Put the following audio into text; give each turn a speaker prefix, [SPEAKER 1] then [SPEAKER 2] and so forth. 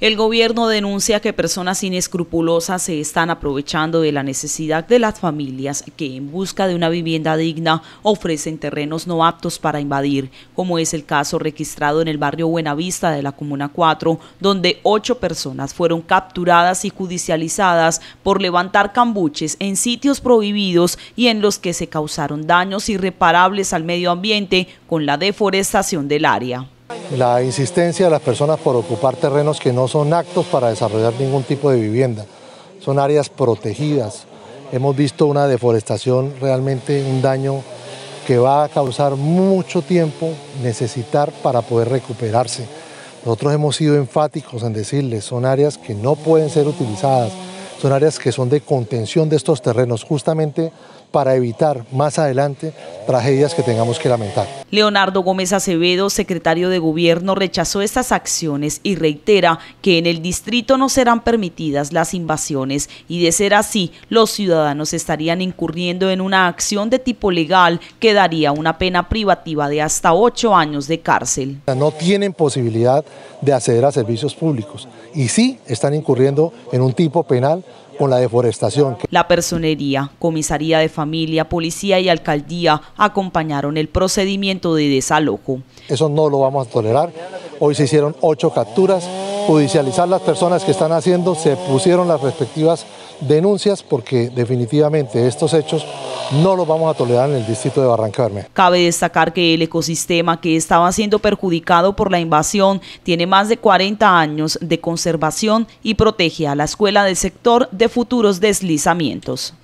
[SPEAKER 1] El gobierno denuncia que personas inescrupulosas se están aprovechando de la necesidad de las familias que en busca de una vivienda digna ofrecen terrenos no aptos para invadir, como es el caso registrado en el barrio Buenavista de la Comuna 4, donde ocho personas fueron capturadas y judicializadas por levantar cambuches en sitios prohibidos y en los que se causaron daños irreparables al medio ambiente con la deforestación del área
[SPEAKER 2] la insistencia de las personas por ocupar terrenos que no son aptos para desarrollar ningún tipo de vivienda. Son áreas protegidas. Hemos visto una deforestación, realmente un daño que va a causar mucho tiempo necesitar para poder recuperarse. Nosotros hemos sido enfáticos en decirles, son áreas que no pueden ser utilizadas, son áreas que son de contención de estos terrenos, justamente para evitar más adelante tragedias que tengamos que lamentar.
[SPEAKER 1] Leonardo Gómez Acevedo, secretario de Gobierno, rechazó estas acciones y reitera que en el distrito no serán permitidas las invasiones y de ser así, los ciudadanos estarían incurriendo en una acción de tipo legal que daría una pena privativa de hasta ocho años de cárcel.
[SPEAKER 2] No tienen posibilidad de acceder a servicios públicos y sí están incurriendo en un tipo penal con la deforestación. La
[SPEAKER 1] personería, comisaría de familia, policía y alcaldía acompañaron el procedimiento
[SPEAKER 2] de desalojo. Eso no lo vamos a tolerar. Hoy se hicieron ocho capturas judicializar las personas que están haciendo, se pusieron las respectivas denuncias porque definitivamente estos hechos no los vamos a tolerar en el distrito de Barranca
[SPEAKER 1] Cabe destacar que el ecosistema que estaba siendo perjudicado por la invasión tiene más de 40 años de conservación y protege a la escuela del sector de futuros deslizamientos.